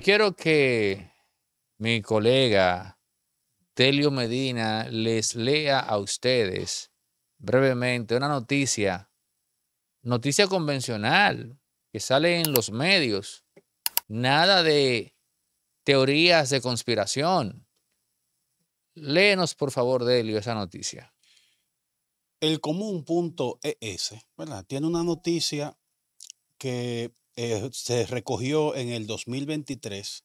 quiero que mi colega Telio Medina les lea a ustedes brevemente una noticia, noticia convencional que sale en los medios, nada de teorías de conspiración. Léenos, por favor, Delio, esa noticia. El común es ¿verdad? Tiene una noticia que eh, se recogió en el 2023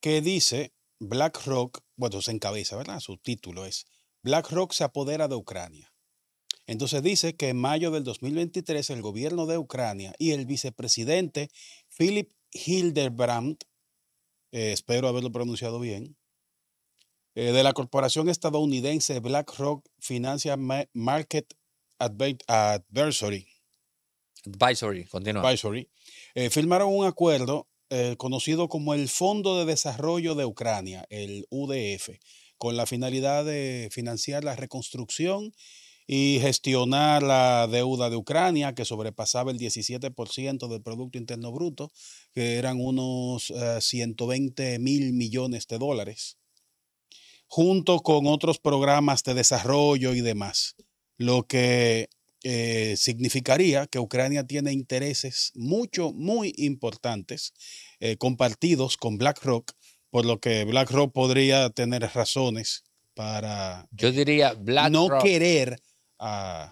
que dice BlackRock, bueno, se encabeza, ¿verdad? Su título es BlackRock se apodera de Ucrania. Entonces dice que en mayo del 2023 el gobierno de Ucrania y el vicepresidente Philip Hildebrand, eh, espero haberlo pronunciado bien, eh, de la corporación estadounidense BlackRock Financial Market Advisory. Advisory, continúa. Advisory eh, firmaron un acuerdo eh, conocido como el Fondo de Desarrollo de Ucrania, el UDF, con la finalidad de financiar la reconstrucción y gestionar la deuda de Ucrania, que sobrepasaba el 17% del Producto Interno Bruto, que eran unos 120 eh, mil millones de dólares, junto con otros programas de desarrollo y demás. Lo que eh, significaría que Ucrania tiene intereses mucho, muy importantes eh, compartidos con BlackRock, por lo que BlackRock podría tener razones para... Yo diría BlackRock. No querer...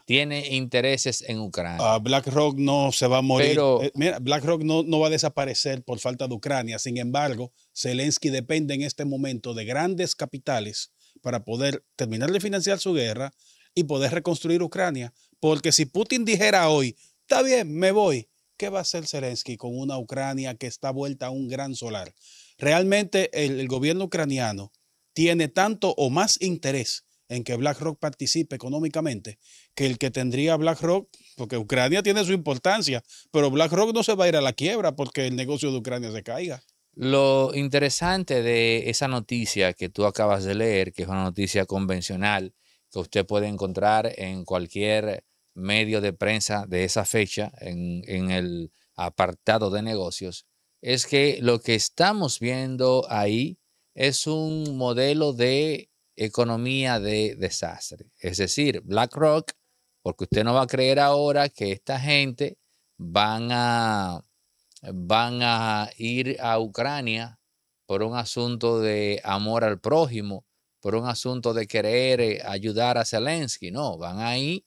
tiene intereses en Ucrania. BlackRock no se va a morir. Eh, BlackRock no, no va a desaparecer por falta de Ucrania. Sin embargo, Zelensky depende en este momento de grandes capitales para poder terminar de financiar su guerra y poder reconstruir Ucrania, porque si Putin dijera hoy, está bien, me voy, ¿qué va a hacer Zelensky con una Ucrania que está vuelta a un gran solar? Realmente el, gobierno ucraniano tiene tanto o más interés en que BlackRock participe económicamente que el que tendría BlackRock, porque Ucrania tiene su importancia, pero BlackRock no se va a ir a la quiebra porque el negocio de Ucrania se caiga. Lo interesante de esa noticia que tú acabas de leer, que es una noticia convencional que usted puede encontrar en cualquier medio de prensa de esa fecha en, el apartado de negocios es que lo que estamos viendo ahí es un modelo de economía de desastre. Es decir, BlackRock, porque usted no va a creer ahora que esta gente van a, van a ir a Ucrania por un asunto de amor al prójimo, por un asunto de querer eh, ayudar a Zelensky. No, van ahí,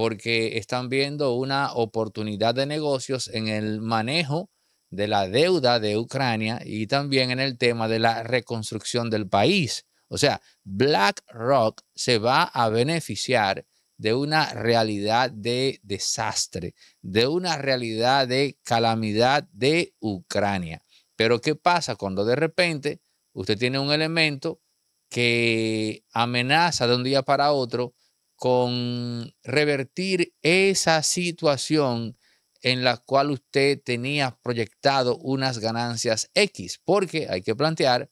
porque están viendo una oportunidad de negocios en el manejo de la deuda de Ucrania y también en el tema de la reconstrucción del país. O sea, BlackRock se va a beneficiar de una realidad de desastre, de una realidad de calamidad de Ucrania. Pero ¿qué pasa cuando de repente usted tiene un elemento que amenaza de un día para otro con revertir esa situación en la cual usted tenía proyectado unas ganancias X, porque hay que plantear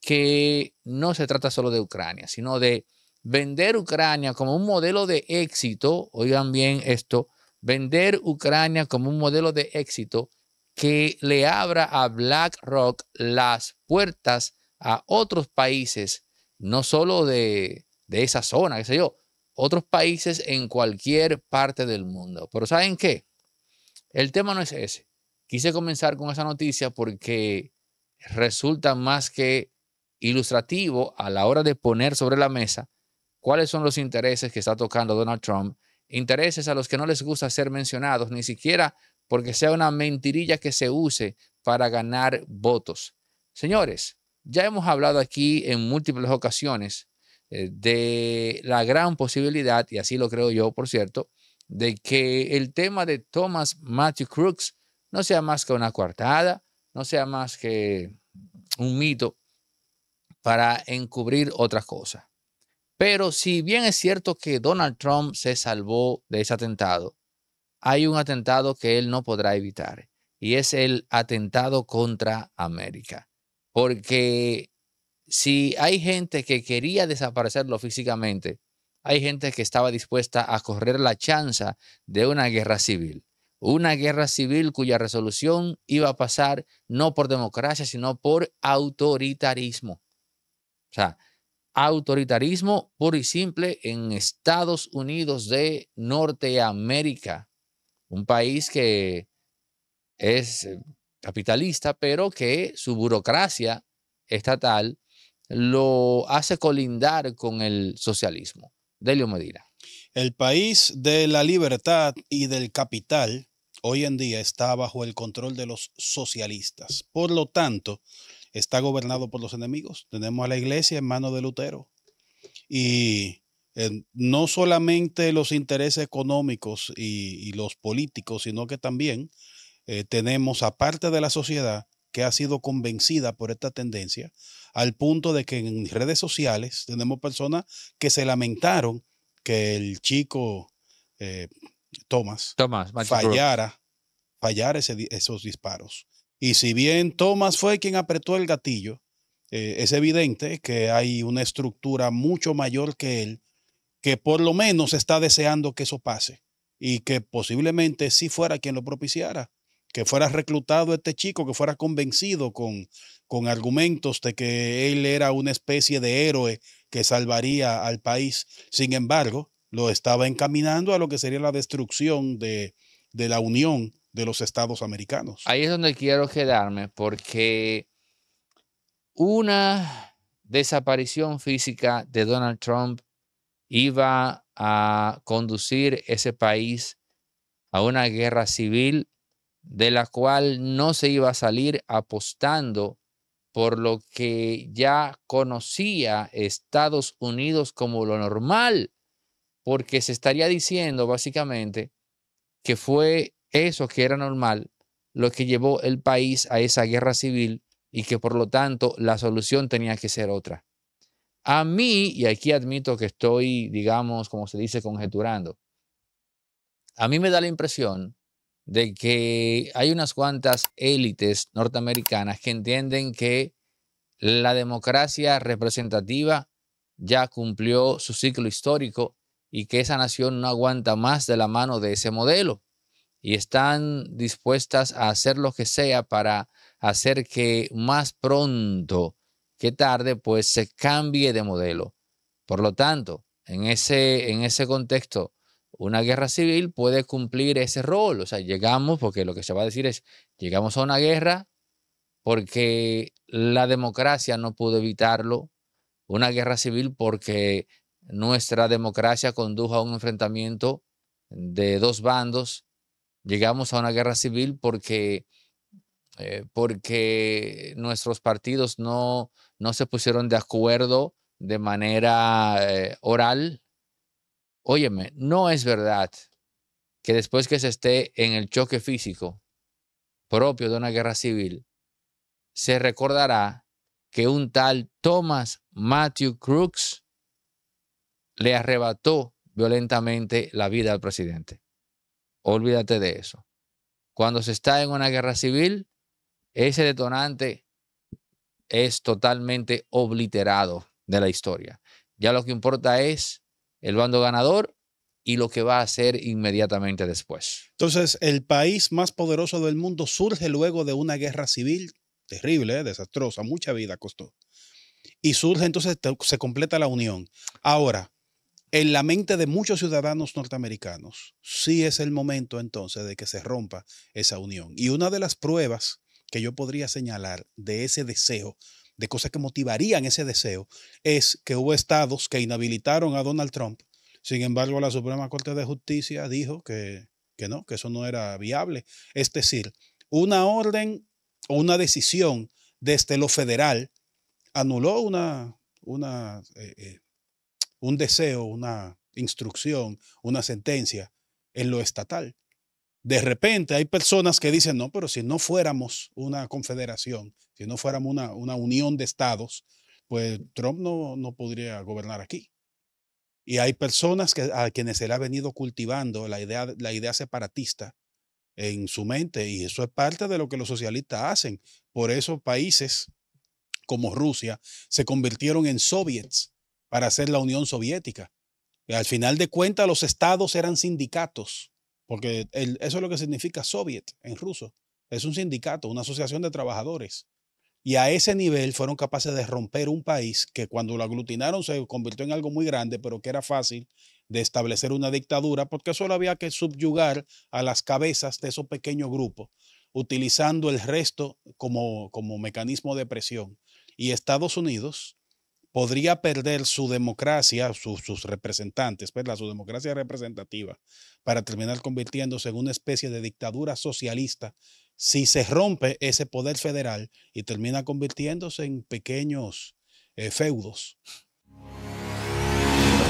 que no se trata solo de Ucrania, sino de vender Ucrania como un modelo de éxito, oigan bien esto, vender Ucrania como un modelo de éxito que le abra a BlackRock las puertas a otros países, no solo de, esa zona, qué sé yo, otros países en cualquier parte del mundo. Pero ¿saben qué? El tema no es ese. Quise comenzar con esa noticia porque resulta más que ilustrativo a la hora de poner sobre la mesa cuáles son los intereses que está tocando Donald Trump, intereses a los que no les gusta ser mencionados, ni siquiera porque sea una mentirilla que se use para ganar votos. Señores, ya hemos hablado aquí en múltiples ocasiones eh, de la gran posibilidad, y así lo creo yo, por cierto, de que el tema de Thomas Matthew Crooks no sea más que una coartada, no sea más que un mito para encubrir otras cosa. Pero si bien es cierto que Donald Trump se salvó de ese atentado, hay un atentado que él no podrá evitar y es el atentado contra América. Porque si hay gente que quería desaparecerlo físicamente, hay gente que estaba dispuesta a correr la chanza de una guerra civil. Una guerra civil cuya resolución iba a pasar no por democracia, sino por autoritarismo. O sea, autoritarismo puro y simple en Estados Unidos de Norteamérica, un país que es eh, capitalista, pero que su burocracia estatal lo hace colindar con el socialismo. Delio Medina. El país de la libertad y del capital hoy en día está bajo el control de los socialistas. Por lo tanto, está gobernado por los enemigos. Tenemos a la iglesia en manos de Lutero. Y eh, no solamente los intereses económicos y, los políticos, sino que también eh, tenemos tenemos, parte de la sociedad, que ha sido convencida por esta tendencia, al punto de que en redes sociales tenemos personas que se lamentaron que el chico eh, Thomas, fallara, fallara esos disparos. Y si bien Thomas fue quien apretó el gatillo, eh, es evidente que hay una estructura mucho mayor que él que por lo menos está deseando que eso pase y que posiblemente sí fuera quien lo propiciara que fuera reclutado este chico, que fuera convencido con, con argumentos de que él era una especie de héroe que salvaría al país. Sin embargo, lo estaba encaminando a lo que sería la destrucción de, de la Unión de los Estados Americanos. Ahí es donde quiero quedarme, porque una desaparición física de Donald Trump iba a conducir ese país a una guerra civil de la cual no se iba a salir apostando por lo que ya conocía Estados Unidos como lo normal, porque se estaría diciendo básicamente que fue eso que era normal lo que llevó el país a esa guerra civil y que por lo tanto la solución tenía que ser otra. A mí, y aquí admito que estoy, digamos, como se dice, conjeturando, a mí me da la impresión de que hay unas cuantas élites norteamericanas que entienden que la democracia representativa ya cumplió su ciclo histórico y que esa nación no aguanta más de la mano de ese modelo y están dispuestas a hacer lo que sea para hacer que más pronto que tarde pues se cambie de modelo. Por lo tanto, en ese, en ese contexto, una guerra civil puede cumplir ese rol. O sea, llegamos, porque lo que se va a decir es, llegamos a una guerra porque la democracia no pudo evitarlo, una guerra civil porque nuestra democracia condujo a un enfrentamiento de dos bandos, llegamos a una guerra civil porque, eh, porque nuestros partidos no, no se pusieron de acuerdo de manera eh, oral Óyeme, no es verdad que después que se esté en el choque físico propio de una guerra civil, se recordará que un tal Thomas Matthew Crooks le arrebató violentamente la vida al presidente. Olvídate de eso. Cuando se está en una guerra civil, ese detonante es totalmente obliterado de la historia. Ya lo que importa es el bando ganador y lo que va a hacer inmediatamente después. Entonces, el país más poderoso del mundo surge luego de una guerra civil terrible, eh, desastrosa, mucha vida costó. Y surge entonces, se completa la unión. Ahora, en la mente de muchos ciudadanos norteamericanos, sí es el momento entonces de que se rompa esa unión. Y una de las pruebas que yo podría señalar de ese deseo de cosas que motivarían ese deseo, es que hubo estados que inhabilitaron a Donald Trump. Sin embargo, la Suprema Corte de Justicia dijo que, no, que eso no era viable. Es decir, una orden o una decisión desde lo federal anuló una, una, eh, eh, un deseo, una instrucción, una sentencia en lo estatal de repente hay personas que dicen, no, pero si no fuéramos una confederación, si no fuéramos una, unión de estados, pues Trump no, no podría gobernar aquí. Y hay personas que, a quienes se le ha venido cultivando la idea, la idea separatista en su mente y eso es parte de lo que los socialistas hacen. Por eso países como Rusia se convirtieron en soviets para hacer la Unión Soviética. al final de cuentas los estados eran sindicatos porque eso es lo que significa Soviet en ruso. Es un sindicato, una asociación de trabajadores. Y a ese nivel fueron capaces de romper un país que cuando lo aglutinaron se convirtió en algo muy grande, pero que era fácil de establecer una dictadura, porque solo había que subyugar a las cabezas de esos pequeños grupos, utilizando el resto como, como mecanismo de presión. Y Estados Unidos podría perder su democracia, sus representantes, pues, su democracia representativa, para terminar convirtiéndose en una especie de dictadura socialista si se rompe ese poder federal y termina convirtiéndose en pequeños eh, feudos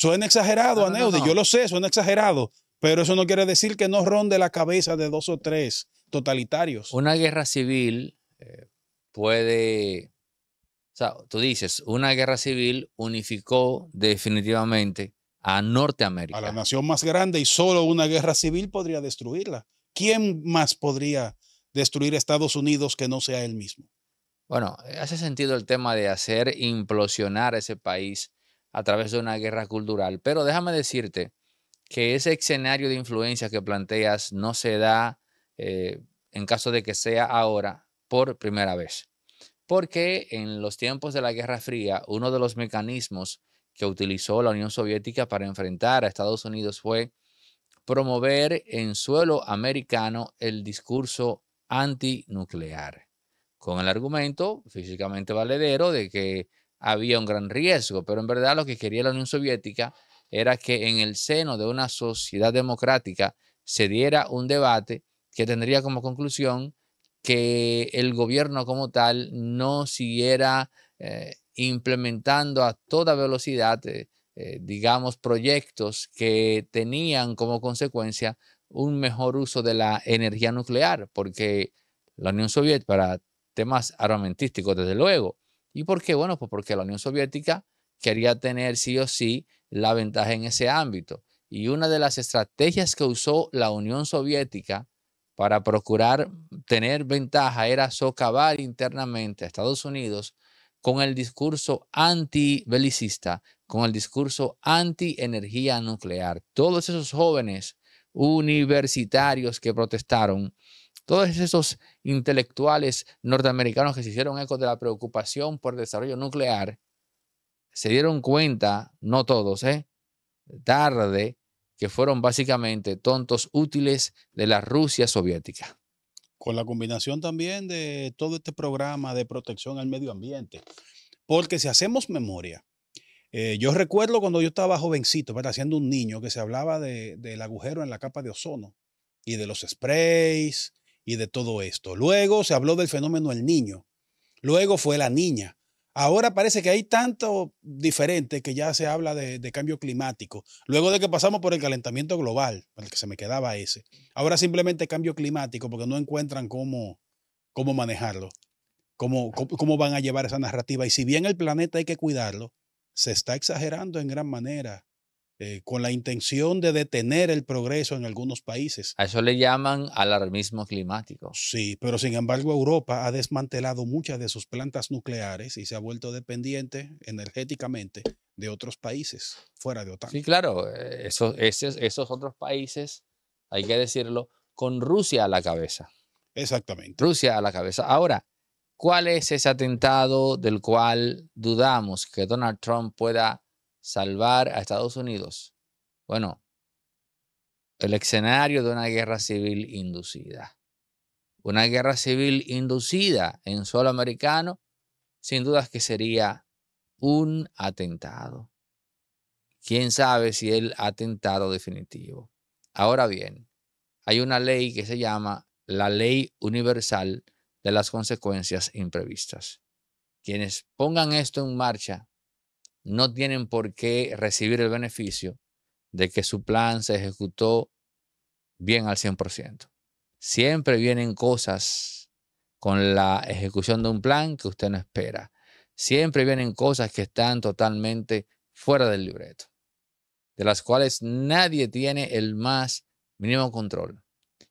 Suena exagerado, no, yo lo sé, suena exagerado, pero eso no quiere decir que no ronde la cabeza de dos o tres totalitarios. Una guerra civil eh, puede, o sea, tú dices, una guerra civil unificó definitivamente a Norteamérica. A la nación más grande y solo una guerra civil podría destruirla. ¿Quién más podría destruir Estados Unidos que no sea él mismo? Bueno, hace sentido el tema de hacer implosionar ese país a través de una guerra cultural. Pero déjame decirte que ese escenario de influencia que planteas no se da eh, en caso de que sea ahora por primera vez. Porque en los tiempos de la Guerra Fría, uno de los mecanismos que utilizó la Unión Soviética para enfrentar a Estados Unidos fue promover en suelo americano el discurso antinuclear, con el argumento físicamente valedero de que había un gran riesgo, pero en verdad lo que quería la Unión Soviética era que en el seno de una sociedad democrática se diera un debate que tendría como conclusión que el gobierno como tal no siguiera eh, implementando a toda velocidad, eh, eh, digamos, proyectos que tenían como consecuencia un mejor uso de la energía nuclear, porque la Unión Soviética, para temas armamentísticos, desde luego, ¿Y por qué? Bueno, pues porque la Unión Soviética quería tener sí o sí la ventaja en ese ámbito. Y una de las estrategias que usó la Unión Soviética para procurar tener ventaja era socavar internamente a Estados Unidos con el discurso anti-belicista, con el discurso anti-energía nuclear. Todos esos jóvenes universitarios que protestaron todos esos intelectuales norteamericanos que se hicieron eco de la preocupación por el desarrollo nuclear se dieron cuenta, no todos, ¿eh? tarde, que fueron básicamente tontos útiles de la Rusia soviética. Con la combinación también de todo este programa de protección al medio ambiente. Porque si hacemos memoria, eh, yo recuerdo cuando yo estaba jovencito, siendo un niño, que se hablaba del agujero en la capa de ozono y de los sprays y de todo esto. Luego se habló del fenómeno el niño, luego fue la niña. Ahora parece que hay tanto diferente que ya se habla de, cambio climático, luego de que pasamos por el calentamiento global, el que se me quedaba ese. Ahora simplemente cambio climático porque no encuentran cómo, cómo manejarlo, cómo, cómo van a llevar esa narrativa. Y si bien el planeta hay que cuidarlo, se está exagerando en gran manera eh, con la intención de detener el progreso en algunos países. A eso le llaman alarmismo climático. Sí, pero sin embargo Europa ha desmantelado muchas de sus plantas nucleares y se ha vuelto dependiente energéticamente de otros países fuera de OTAN. Sí, claro, eh, esos, esos otros países, hay que decirlo, con Rusia a la cabeza. Exactamente. Rusia a la cabeza. Ahora, ¿cuál es ese atentado del cual dudamos que Donald Trump pueda salvar a Estados Unidos, bueno, el escenario de una guerra civil inducida. Una guerra civil inducida en suelo americano, sin dudas que sería un atentado. Quién sabe si el atentado definitivo. Ahora bien, hay una ley que se llama la ley universal de las consecuencias imprevistas. Quienes pongan esto en marcha no tienen por qué recibir el beneficio de que su plan se ejecutó bien al 100%. Siempre vienen cosas con la ejecución de un plan que usted no espera. Siempre vienen cosas que están totalmente fuera del libreto, de las cuales nadie tiene el más mínimo control.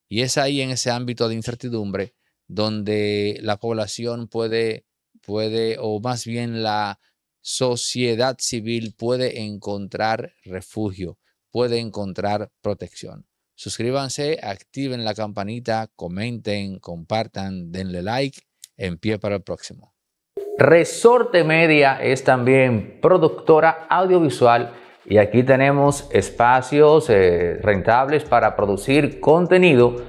Y es ahí en ese ámbito de incertidumbre donde la población puede, puede o más bien la, sociedad civil puede encontrar refugio, puede encontrar protección. Suscríbanse, activen la campanita, comenten, compartan, denle like. En pie para el próximo. Resorte Media es también productora audiovisual y aquí tenemos espacios eh, rentables para producir contenido